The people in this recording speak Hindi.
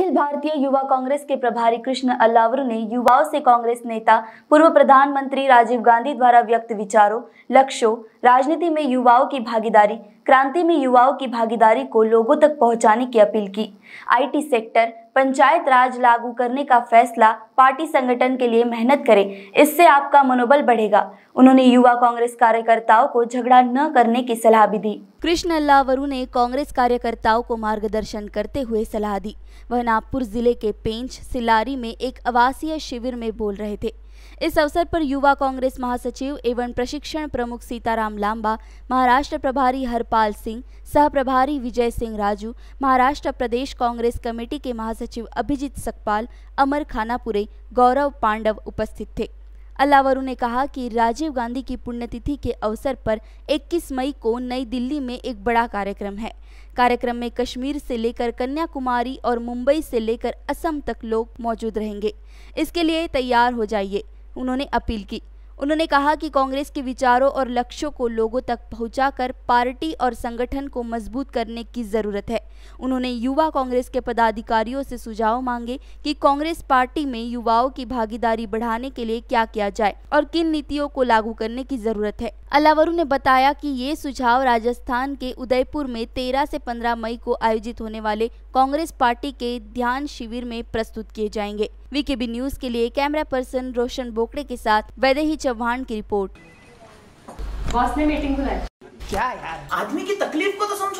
अखिल भारतीय युवा कांग्रेस के प्रभारी कृष्ण अल्लावर ने युवाओं से कांग्रेस नेता पूर्व प्रधानमंत्री राजीव गांधी द्वारा व्यक्त विचारों लक्ष्यों राजनीति में युवाओं की भागीदारी क्रांति में युवाओं की भागीदारी को लोगों तक पहुंचाने की अपील की आईटी सेक्टर पंचायत राज लागू करने का फैसला पार्टी संगठन के लिए मेहनत करें इससे आपका मनोबल बढ़ेगा उन्होंने युवा कांग्रेस कार्यकर्ताओं को झगड़ा न करने की सलाह भी दी कृष्ण अल्लावरू ने कांग्रेस कार्यकर्ताओं को मार्गदर्शन करते हुए सलाह दी वह नागपुर जिले के पेंच सिलारी में एक आवासीय शिविर में बोल रहे थे इस अवसर पर युवा कांग्रेस महासचिव एवं प्रशिक्षण प्रमुख सीताराम राम लांबा महाराष्ट्र प्रभारी हरपाल सिंह सह प्रभारी विजय सिंह राजू महाराष्ट्र प्रदेश कांग्रेस कमेटी के महासचिव अभिजीत सकपाल अमर खानापुरे गौरव पांडव उपस्थित थे अलावरू ने कहा कि राजीव गांधी की पुण्यतिथि के अवसर पर 21 मई को नई दिल्ली में एक बड़ा कार्यक्रम है कार्यक्रम में कश्मीर से लेकर कन्याकुमारी और मुंबई से लेकर असम तक लोग मौजूद रहेंगे इसके लिए तैयार हो जाइए उन्होंने अपील की उन्होंने कहा कि कांग्रेस के विचारों और लक्ष्यों को लोगों तक पहुंचाकर पार्टी और संगठन को मजबूत करने की ज़रूरत है उन्होंने युवा कांग्रेस के पदाधिकारियों से सुझाव मांगे कि कांग्रेस पार्टी में युवाओं की भागीदारी बढ़ाने के लिए क्या किया जाए और किन नीतियों को लागू करने की जरूरत है अलावरू ने बताया कि ये सुझाव राजस्थान के उदयपुर में 13 से 15 मई को आयोजित होने वाले कांग्रेस पार्टी के ध्यान शिविर में प्रस्तुत किए जाएंगे वीकेबी न्यूज के लिए कैमरा पर्सन रोशन बोकड़े के साथ वैदेही चौहान की रिपोर्ट बॉस ने मीटिंग बुलाई क्या यार आदमी की तकलीफ को तो समझो